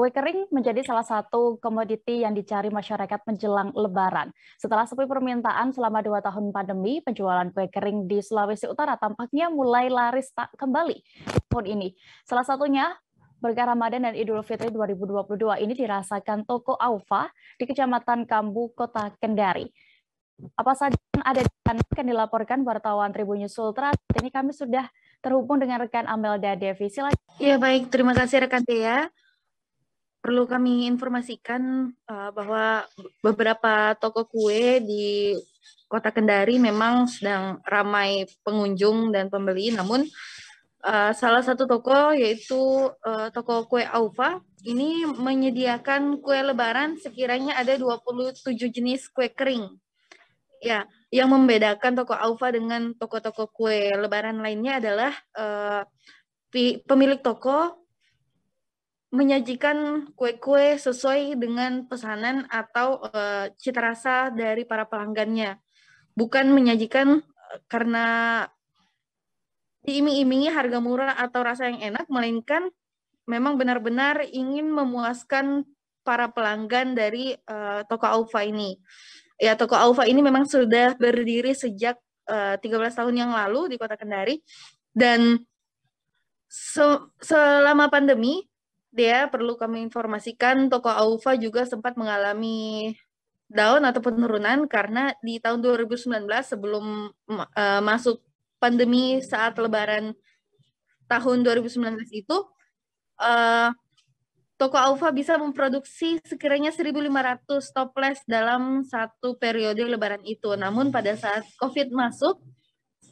Kue kering menjadi salah satu komoditi yang dicari masyarakat menjelang Lebaran. Setelah sepi permintaan selama dua tahun pandemi, penjualan kue kering di Sulawesi Utara tampaknya mulai laris tak kembali tahun ini. Salah satunya berkah Ramadan dan Idul Fitri 2022 ini dirasakan toko Aufa di Kecamatan Kambu, Kota Kendari. Apa saja yang ada di sana akan dilaporkan wartawan Tribunnews Sultra? Ini kami sudah terhubung dengan rekan Amelda Devi. Silakan. Ya baik, terima kasih rekan Dea perlu kami informasikan uh, bahwa beberapa toko kue di Kota Kendari memang sedang ramai pengunjung dan pembeli, namun uh, salah satu toko yaitu uh, toko kue Aufa ini menyediakan kue lebaran sekiranya ada 27 jenis kue kering. Ya, yang membedakan toko Aufa dengan toko-toko kue lebaran lainnya adalah uh, pemilik toko menyajikan kue-kue sesuai dengan pesanan atau uh, cita rasa dari para pelanggannya. Bukan menyajikan eh, karena diiming-imingi harga murah atau rasa yang enak, melainkan memang benar-benar ingin memuaskan para pelanggan dari uh, toko Alfa ini. Ya, toko Alfa ini memang sudah berdiri sejak uh, 13 tahun yang lalu di Kota Kendari dan se selama pandemi dia perlu kami informasikan toko Aufa juga sempat mengalami down atau penurunan karena di tahun 2019 sebelum uh, masuk pandemi saat lebaran tahun 2019 itu uh, toko Aufa bisa memproduksi sekiranya 1.500 toples dalam satu periode lebaran itu. Namun pada saat COVID masuk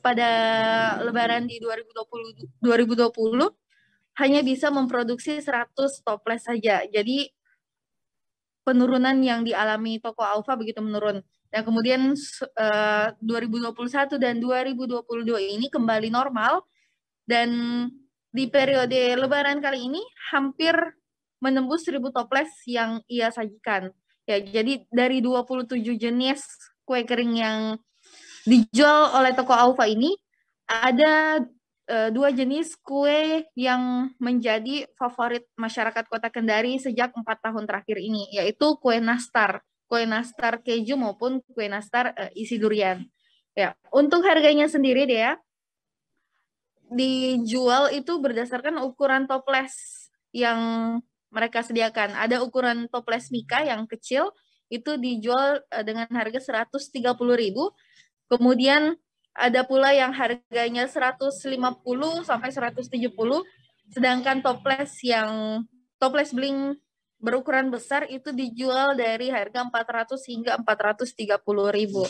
pada lebaran di 2020 2020 hanya bisa memproduksi 100 toples saja. Jadi penurunan yang dialami toko Alfa begitu menurun. Nah, eh, dan kemudian 2021 dan 2022 ini kembali normal dan di periode lebaran kali ini hampir menembus 1000 toples yang ia sajikan. Ya, jadi dari 27 jenis kue kering yang dijual oleh toko Alfa ini ada Eh, dua jenis kue yang menjadi favorit masyarakat Kota Kendari sejak empat tahun terakhir ini, yaitu kue nastar, kue nastar keju maupun kue nastar uh, isi durian. Ya, untuk harganya sendiri deh ya, dijual itu berdasarkan ukuran toples yang mereka sediakan. Ada ukuran toples Mika yang kecil, itu dijual eh, dengan harga 130.000. Kemudian ada pula yang harganya 150 sampai 170, sedangkan toples yang toples bling berukuran besar itu dijual dari harga 400 hingga 430 ribu.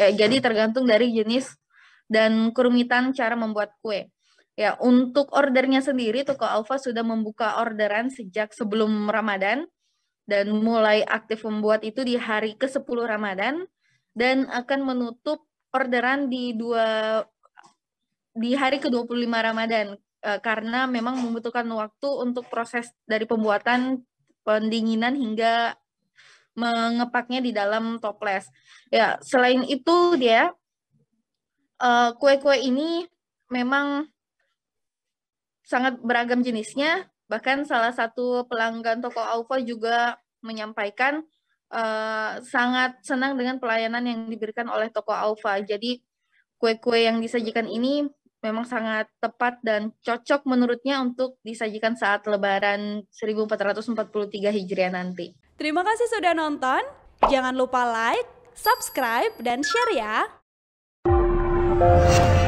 Ya, jadi tergantung dari jenis dan kerumitan cara membuat kue. Ya, untuk ordernya sendiri Toko Alfa sudah membuka orderan sejak sebelum Ramadan dan mulai aktif membuat itu di hari ke-10 Ramadan dan akan menutup orderan di dua di hari ke-25 Ramadan uh, karena memang membutuhkan waktu untuk proses dari pembuatan pendinginan hingga mengepaknya di dalam toples. Ya, selain itu dia kue kue-kue ini memang sangat beragam jenisnya. Bahkan salah satu pelanggan toko Alfa juga menyampaikan Eh, sangat senang dengan pelayanan yang diberikan oleh toko Alfa. Jadi kue-kue yang disajikan ini memang sangat tepat dan cocok menurutnya untuk disajikan saat Lebaran 1443 Hijriah nanti. Terima kasih sudah nonton. Jangan lupa like, subscribe, dan share ya.